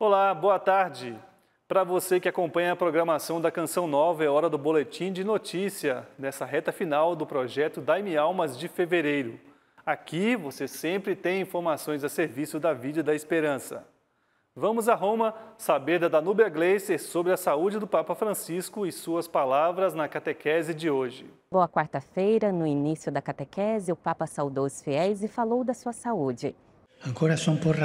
Olá, boa tarde. Para você que acompanha a programação da Canção Nova, é hora do boletim de notícia nessa reta final do projeto Daime Almas de fevereiro. Aqui você sempre tem informações a serviço da Vida da Esperança. Vamos a Roma saber da Danúbia Gleiser sobre a saúde do Papa Francisco e suas palavras na catequese de hoje. Boa quarta-feira, no início da catequese, o Papa saudou os fiéis e falou da sua saúde sou um pouco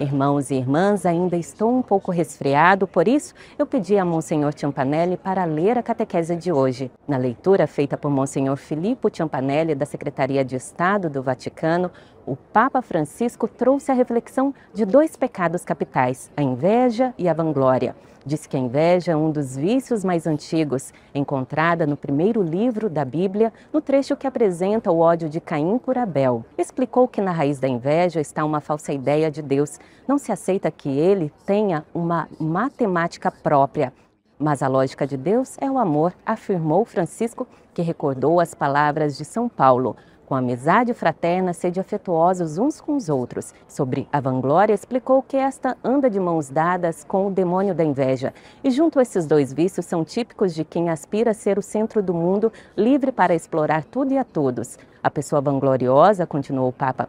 Irmãos e irmãs, ainda estou um pouco resfriado, por isso eu pedi a Monsenhor Ciampanelli para ler a catequese de hoje. Na leitura feita por Monsenhor Filippo Ciampanelli, da Secretaria de Estado do Vaticano, o Papa Francisco trouxe a reflexão de dois pecados capitais, a inveja e a vanglória. Disse que a inveja é um dos vícios mais antigos, encontrada no primeiro livro da Bíblia, no trecho que apresenta o ódio de Caim por Abel. Explicou que na raiz da inveja está uma falsa ideia de Deus. Não se aceita que ele tenha uma matemática própria. Mas a lógica de Deus é o amor, afirmou Francisco, que recordou as palavras de São Paulo com amizade fraterna, sede afetuosos uns com os outros. Sobre a vanglória, explicou que esta anda de mãos dadas com o demônio da inveja. E junto a esses dois vícios são típicos de quem aspira a ser o centro do mundo, livre para explorar tudo e a todos. A pessoa vangloriosa, continuou o Papa,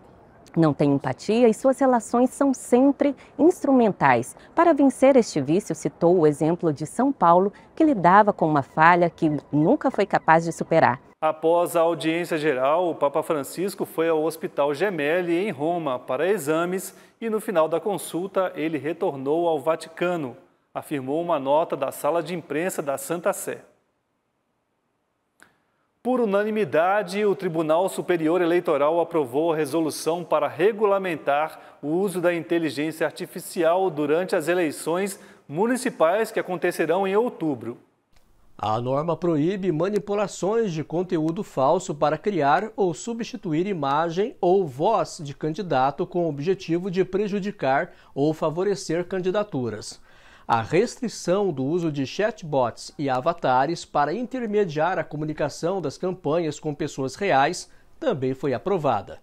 não tem empatia e suas relações são sempre instrumentais. Para vencer este vício, citou o exemplo de São Paulo, que lidava com uma falha que nunca foi capaz de superar. Após a audiência geral, o Papa Francisco foi ao Hospital Gemelli, em Roma, para exames e, no final da consulta, ele retornou ao Vaticano, afirmou uma nota da sala de imprensa da Santa Sé. Por unanimidade, o Tribunal Superior Eleitoral aprovou a resolução para regulamentar o uso da inteligência artificial durante as eleições municipais que acontecerão em outubro. A norma proíbe manipulações de conteúdo falso para criar ou substituir imagem ou voz de candidato com o objetivo de prejudicar ou favorecer candidaturas a restrição do uso de chatbots e avatares para intermediar a comunicação das campanhas com pessoas reais também foi aprovada.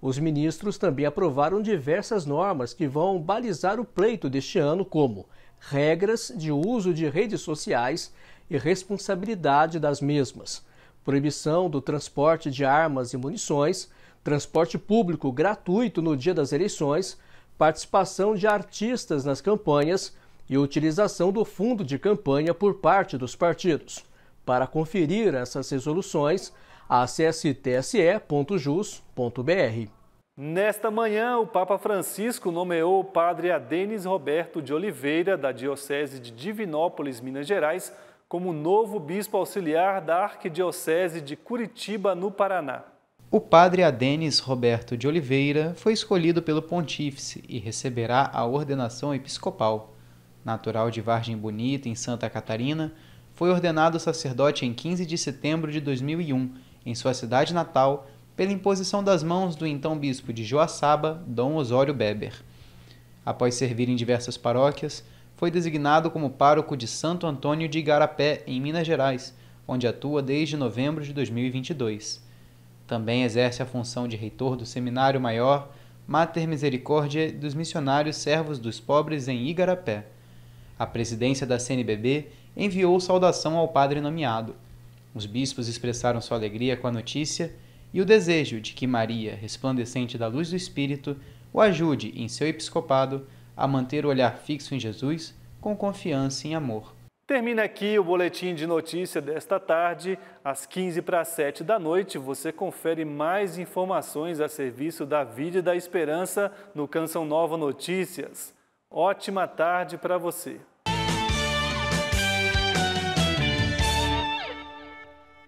Os ministros também aprovaram diversas normas que vão balizar o pleito deste ano, como regras de uso de redes sociais e responsabilidade das mesmas, proibição do transporte de armas e munições, transporte público gratuito no dia das eleições, participação de artistas nas campanhas, e utilização do fundo de campanha por parte dos partidos. Para conferir essas resoluções, acesse tse.jus.br. Nesta manhã, o Papa Francisco nomeou o padre Adenis Roberto de Oliveira, da Diocese de Divinópolis, Minas Gerais, como novo bispo auxiliar da Arquidiocese de Curitiba, no Paraná. O padre Adenis Roberto de Oliveira foi escolhido pelo pontífice e receberá a ordenação episcopal natural de Vargem Bonita, em Santa Catarina, foi ordenado sacerdote em 15 de setembro de 2001, em sua cidade natal, pela imposição das mãos do então bispo de Joaçaba, Dom Osório Beber. Após servir em diversas paróquias, foi designado como pároco de Santo Antônio de Igarapé, em Minas Gerais, onde atua desde novembro de 2022. Também exerce a função de reitor do Seminário Maior Mater Misericórdia dos Missionários Servos dos Pobres em Igarapé. A presidência da CNBB enviou saudação ao padre nomeado. Os bispos expressaram sua alegria com a notícia e o desejo de que Maria, resplandecente da luz do Espírito, o ajude em seu episcopado a manter o olhar fixo em Jesus com confiança e amor. Termina aqui o boletim de notícia desta tarde, às 15 para 7 da noite. Você confere mais informações a serviço da Vida e da Esperança no Canção Nova Notícias. Ótima tarde para você.